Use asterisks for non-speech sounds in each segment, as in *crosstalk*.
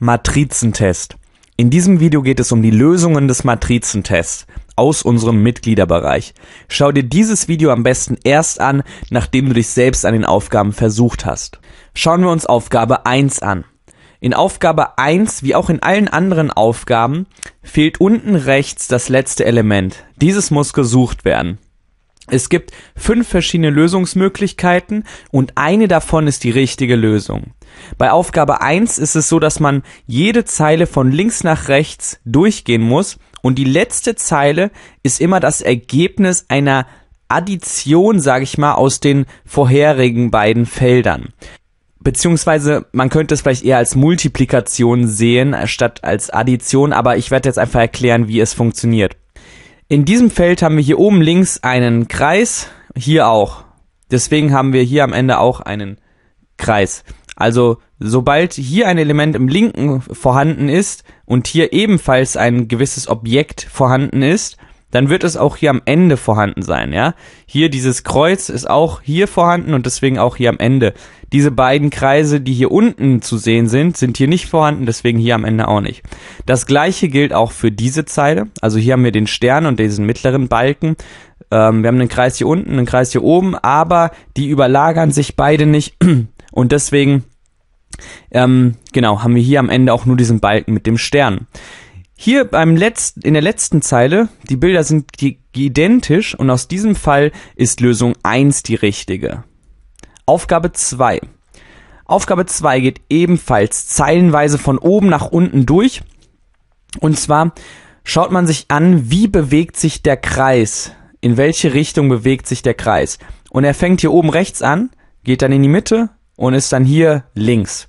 Matrizentest. In diesem Video geht es um die Lösungen des Matrizentests aus unserem Mitgliederbereich. Schau dir dieses Video am besten erst an, nachdem du dich selbst an den Aufgaben versucht hast. Schauen wir uns Aufgabe 1 an. In Aufgabe 1, wie auch in allen anderen Aufgaben, fehlt unten rechts das letzte Element. Dieses muss gesucht werden. Es gibt fünf verschiedene Lösungsmöglichkeiten und eine davon ist die richtige Lösung. Bei Aufgabe 1 ist es so, dass man jede Zeile von links nach rechts durchgehen muss und die letzte Zeile ist immer das Ergebnis einer Addition, sage ich mal, aus den vorherigen beiden Feldern. Beziehungsweise man könnte es vielleicht eher als Multiplikation sehen, statt als Addition, aber ich werde jetzt einfach erklären, wie es funktioniert. In diesem Feld haben wir hier oben links einen Kreis, hier auch. Deswegen haben wir hier am Ende auch einen Kreis. Also sobald hier ein Element im linken vorhanden ist und hier ebenfalls ein gewisses Objekt vorhanden ist, dann wird es auch hier am Ende vorhanden sein, ja. Hier dieses Kreuz ist auch hier vorhanden und deswegen auch hier am Ende. Diese beiden Kreise, die hier unten zu sehen sind, sind hier nicht vorhanden, deswegen hier am Ende auch nicht. Das gleiche gilt auch für diese Zeile. Also hier haben wir den Stern und diesen mittleren Balken. Ähm, wir haben einen Kreis hier unten, einen Kreis hier oben, aber die überlagern sich beide nicht *clears throat* und deswegen, ähm, genau, haben wir hier am Ende auch nur diesen Balken mit dem Stern. Hier beim letzten, in der letzten Zeile, die Bilder sind identisch und aus diesem Fall ist Lösung 1 die richtige. Aufgabe 2. Aufgabe 2 geht ebenfalls zeilenweise von oben nach unten durch. Und zwar schaut man sich an, wie bewegt sich der Kreis? In welche Richtung bewegt sich der Kreis? Und er fängt hier oben rechts an, geht dann in die Mitte und ist dann hier links.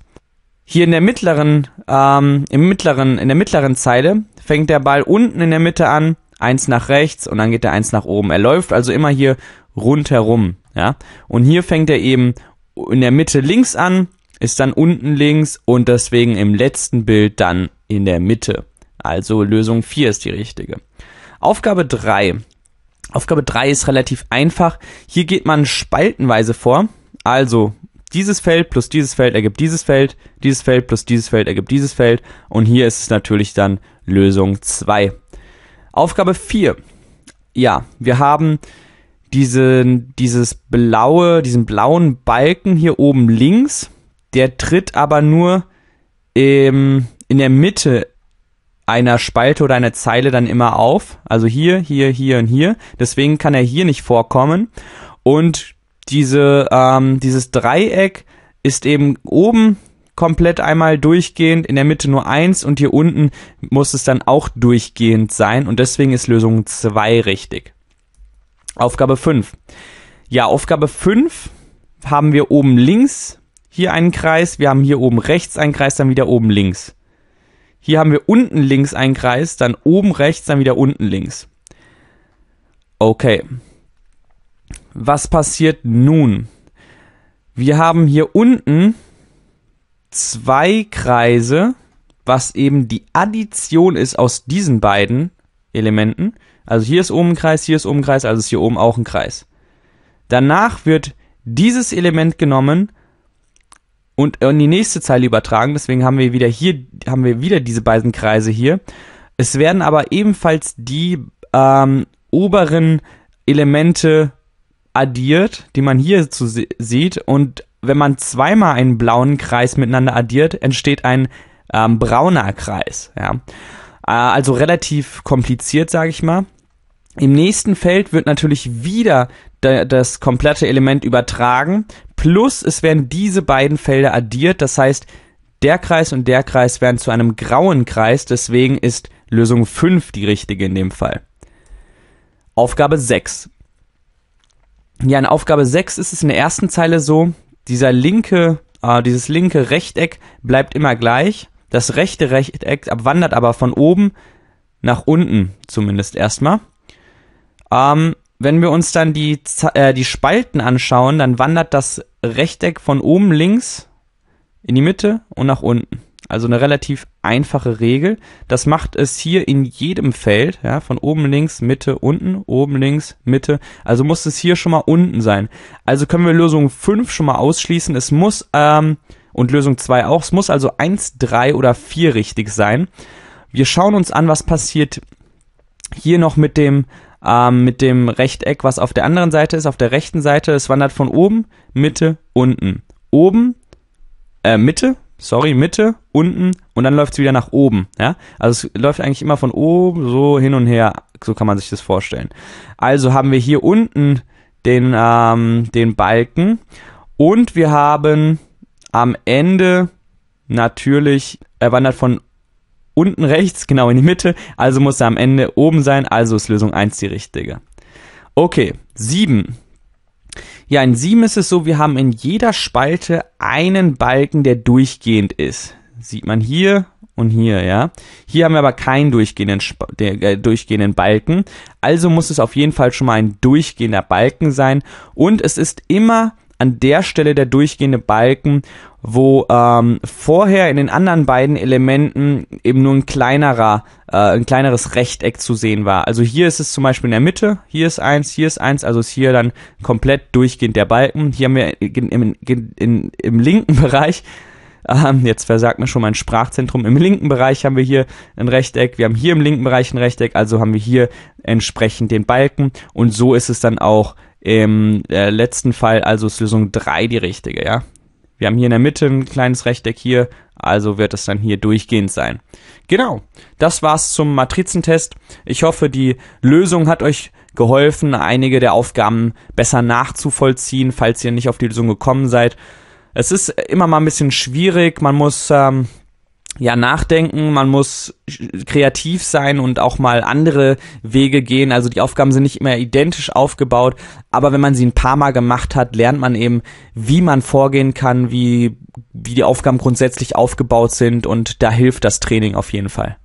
Hier in der mittleren, ähm, im mittleren, in der mittleren Zeile fängt der Ball unten in der Mitte an, eins nach rechts und dann geht er eins nach oben. Er läuft also immer hier rundherum, ja. Und hier fängt er eben in der Mitte links an, ist dann unten links und deswegen im letzten Bild dann in der Mitte. Also Lösung 4 ist die richtige. Aufgabe 3. Aufgabe 3 ist relativ einfach. Hier geht man spaltenweise vor. Also dieses Feld plus dieses Feld ergibt dieses Feld, dieses Feld plus dieses Feld ergibt dieses Feld und hier ist es natürlich dann Lösung 2. Aufgabe 4. Ja, wir haben diesen, dieses blaue, diesen blauen Balken hier oben links, der tritt aber nur im, in der Mitte einer Spalte oder einer Zeile dann immer auf. Also hier, hier, hier und hier. Deswegen kann er hier nicht vorkommen. Und diese, ähm, dieses Dreieck ist eben oben komplett einmal durchgehend, in der Mitte nur eins und hier unten muss es dann auch durchgehend sein und deswegen ist Lösung 2 richtig. Aufgabe 5. Ja, Aufgabe 5 haben wir oben links hier einen Kreis, wir haben hier oben rechts einen Kreis, dann wieder oben links. Hier haben wir unten links einen Kreis, dann oben rechts, dann wieder unten links. Okay, was passiert nun? Wir haben hier unten zwei Kreise, was eben die Addition ist aus diesen beiden Elementen. Also hier ist oben ein Kreis, hier ist oben ein Kreis, also ist hier oben auch ein Kreis. Danach wird dieses Element genommen und in die nächste Zeile übertragen. Deswegen haben wir wieder hier, haben wir wieder diese beiden Kreise hier. Es werden aber ebenfalls die ähm, oberen Elemente addiert, die man hier zu se sieht. Und wenn man zweimal einen blauen Kreis miteinander addiert, entsteht ein ähm, brauner Kreis. Ja. Äh, also relativ kompliziert, sage ich mal. Im nächsten Feld wird natürlich wieder das komplette Element übertragen, plus es werden diese beiden Felder addiert, das heißt, der Kreis und der Kreis werden zu einem grauen Kreis, deswegen ist Lösung 5 die richtige in dem Fall. Aufgabe 6 ja, in Aufgabe 6 ist es in der ersten Zeile so, dieser linke, äh, dieses linke Rechteck bleibt immer gleich. Das rechte Rechteck wandert aber von oben nach unten, zumindest erstmal. Ähm, wenn wir uns dann die, äh, die Spalten anschauen, dann wandert das Rechteck von oben links in die Mitte und nach unten. Also eine relativ einfache Regel. Das macht es hier in jedem Feld, ja, von oben links, Mitte, unten, oben links, Mitte. Also muss es hier schon mal unten sein. Also können wir Lösung 5 schon mal ausschließen. Es muss, ähm, und Lösung 2 auch, es muss also 1, 3 oder 4 richtig sein. Wir schauen uns an, was passiert hier noch mit dem, ähm, mit dem Rechteck, was auf der anderen Seite ist. Auf der rechten Seite, es wandert von oben, Mitte, unten. Oben, äh, Mitte, sorry, Mitte, unten und dann läuft es wieder nach oben. Ja? Also es läuft eigentlich immer von oben so hin und her. So kann man sich das vorstellen. Also haben wir hier unten den, ähm, den Balken und wir haben am Ende natürlich, er wandert von unten rechts genau in die Mitte, also muss er am Ende oben sein, also ist Lösung 1 die richtige. Okay, 7. Ja, in sieben ist es so, wir haben in jeder Spalte einen Balken, der durchgehend ist. Sieht man hier und hier, ja. Hier haben wir aber keinen durchgehenden, der, äh, durchgehenden Balken. Also muss es auf jeden Fall schon mal ein durchgehender Balken sein. Und es ist immer an der Stelle der durchgehende Balken, wo ähm, vorher in den anderen beiden Elementen eben nur ein kleinerer, äh, ein kleineres Rechteck zu sehen war. Also hier ist es zum Beispiel in der Mitte, hier ist eins, hier ist eins, also ist hier dann komplett durchgehend der Balken. Hier haben wir in, in, in, im linken *laughs* Bereich ähm, jetzt versagt mir schon mein Sprachzentrum. Im linken Bereich haben wir hier ein Rechteck, wir haben hier im linken Bereich ein Rechteck, also haben wir hier entsprechend den Balken und so ist es dann auch im äh, letzten Fall also ist Lösung 3 die richtige, ja. Wir haben hier in der Mitte ein kleines Rechteck hier, also wird es dann hier durchgehend sein. Genau, das war's zum Matrizentest. Ich hoffe, die Lösung hat euch geholfen, einige der Aufgaben besser nachzuvollziehen, falls ihr nicht auf die Lösung gekommen seid. Es ist immer mal ein bisschen schwierig, man muss ähm, ja, nachdenken, man muss kreativ sein und auch mal andere Wege gehen. Also die Aufgaben sind nicht immer identisch aufgebaut, aber wenn man sie ein paar Mal gemacht hat, lernt man eben, wie man vorgehen kann, wie, wie die Aufgaben grundsätzlich aufgebaut sind und da hilft das Training auf jeden Fall.